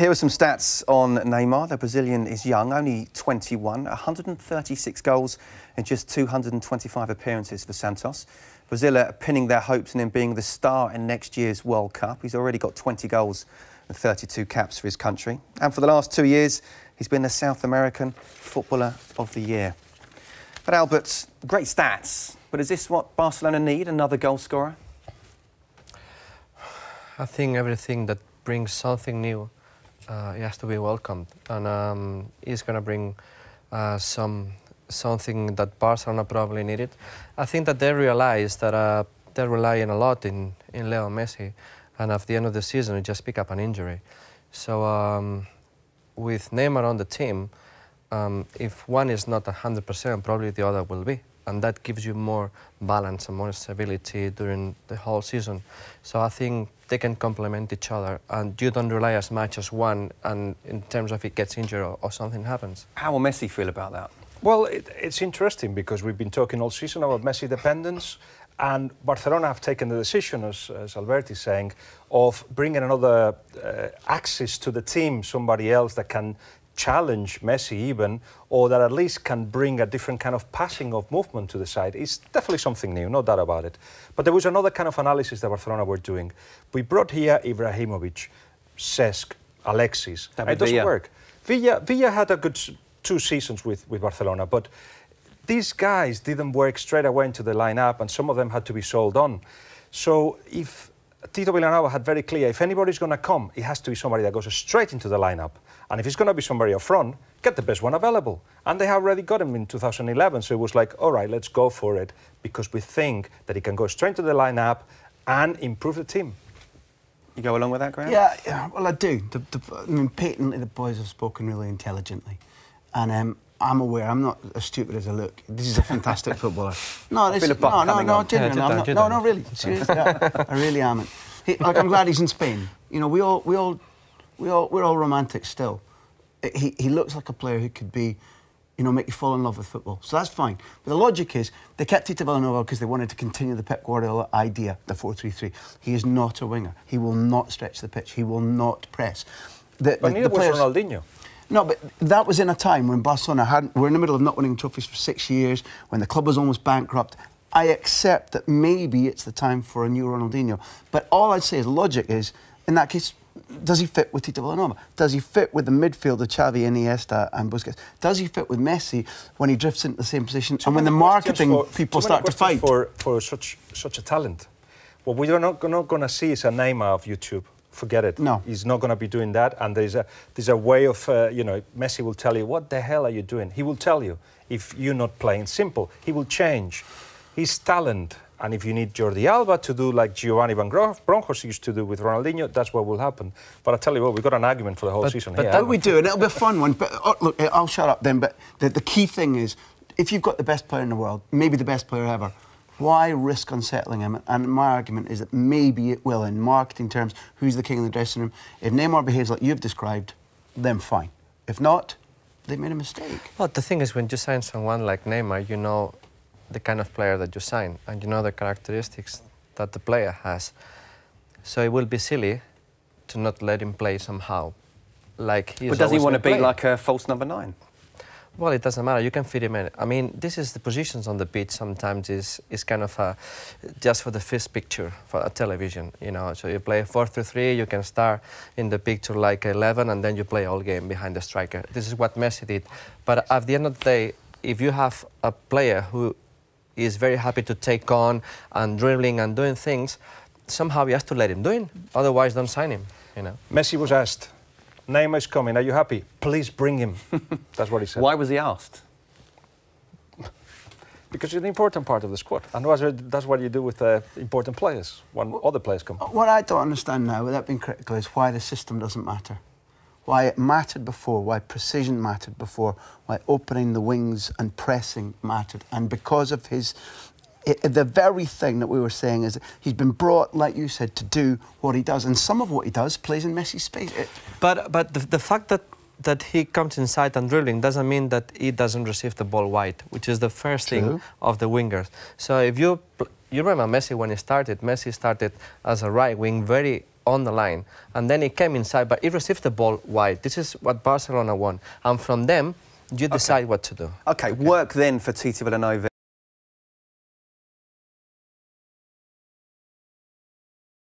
Here are some stats on Neymar. The Brazilian is young, only 21, 136 goals in just 225 appearances for Santos. Brazil are pinning their hopes on him being the star in next year's World Cup. He's already got 20 goals and 32 caps for his country. And for the last two years, he's been the South American Footballer of the Year. But Albert, great stats. But is this what Barcelona need, another goalscorer? I think everything that brings something new uh, he has to be welcomed, and um, he's going to bring uh, some something that Barcelona probably needed. I think that they realize that uh, they're relying a lot in in Leo Messi, and at the end of the season, he just pick up an injury. So um, with Neymar on the team, um, if one is not 100%, probably the other will be and that gives you more balance and more stability during the whole season. So I think they can complement each other, and you don't rely as much as one, and in terms of it gets injured or, or something happens. How will Messi feel about that? Well, it, it's interesting because we've been talking all season about Messi dependence, and Barcelona have taken the decision, as, as Alberti is saying, of bringing another uh, axis to the team, somebody else that can challenge Messi even, or that at least can bring a different kind of passing of movement to the side. is definitely something new, no doubt about it. But there was another kind of analysis that Barcelona were doing. We brought here Ibrahimovic, Cesc, Alexis. That it doesn't Villa. work. Villa, Villa had a good two seasons with, with Barcelona, but these guys didn't work straight away into the lineup, and some of them had to be sold on. So if Tito Villanova had very clear if anybody's going to come, it has to be somebody that goes straight into the lineup. And if it's going to be somebody up front, get the best one available. And they have already got him in 2011. So it was like, all right, let's go for it because we think that he can go straight into the lineup and improve the team. You go along with that, Graham? Yeah, yeah well, I do. The, the, I mean, patently, the boys have spoken really intelligently. And um, I'm aware. I'm not as stupid as I look. This is a fantastic footballer. No, this, no, no, no, no, genuinely, I'm not, no, no, really, seriously, I, I really am. like, I'm glad he's in Spain. You know, we all, we all, we all, we're all romantic still. He, he looks like a player who could be, you know, make you fall in love with football. So that's fine. But the logic is they kept Tito Villanova because they wanted to continue the Pep Guardiola idea, the 4-3-3. He is not a winger. He will not stretch the pitch. He will not press. The, but the, neither the was Ronaldinho. No, but that was in a time when Barcelona hadn't, were in the middle of not winning trophies for six years, when the club was almost bankrupt. I accept that maybe it's the time for a new Ronaldinho. But all I'd say is logic is, in that case, does he fit with Tito Villanova? Does he fit with the midfield of Xavi, Iniesta and Busquets? Does he fit with Messi when he drifts into the same position too and when the marketing for, people start to fight? For, for such, such a talent. What we're not, not going to see is a Neymar of YouTube forget it. No. He's not going to be doing that. And there's a, there's a way of, uh, you know, Messi will tell you, what the hell are you doing? He will tell you if you're not playing simple. He will change. His talent. And if you need Jordi Alba to do like Giovanni Van Bronckhorst used to do with Ronaldinho, that's what will happen. But I tell you what, we've got an argument for the whole but, season but here. But we do, and it'll be a fun one. But oh, look, I'll shut up then. But the, the key thing is, if you've got the best player in the world, maybe the best player ever, why risk unsettling him? And my argument is that maybe it will, in marketing terms, who's the king of the dressing room? If Neymar behaves like you've described, then fine. If not, they made a mistake. Well, the thing is, when you sign someone like Neymar, you know the kind of player that you sign, and you know the characteristics that the player has. So it will be silly to not let him play somehow. Like but does he want to be like a false number nine? Well, it doesn't matter. You can fit him in. I mean, this is the positions on the pitch. Sometimes is is kind of a, just for the first picture for a television. You know, so you play four to three. You can start in the picture like eleven, and then you play all game behind the striker. This is what Messi did. But at the end of the day, if you have a player who is very happy to take on and dribbling and doing things, somehow you have to let him do it. Otherwise, don't sign him. You know. Messi was asked Neymar's coming. Are you happy? Please bring him. That's what he said. Why was he asked? because you're important part of the squad. And that's what you do with uh, important players when well, other players come. What I don't understand now, without being critical, is why the system doesn't matter. Why it mattered before, why precision mattered before, why opening the wings and pressing mattered. And because of his it, the very thing that we were saying is he's been brought, like you said, to do what he does, and some of what he does plays in Messi's space. It, but but the, the fact that that he comes inside and dribbling doesn't mean that he doesn't receive the ball wide, which is the first True. thing of the wingers. So if you you remember Messi when he started, Messi started as a right wing, very on the line, and then he came inside, but he received the ball wide. This is what Barcelona won, and from them you decide okay. what to do. Okay, okay. work then for Titi Villanova.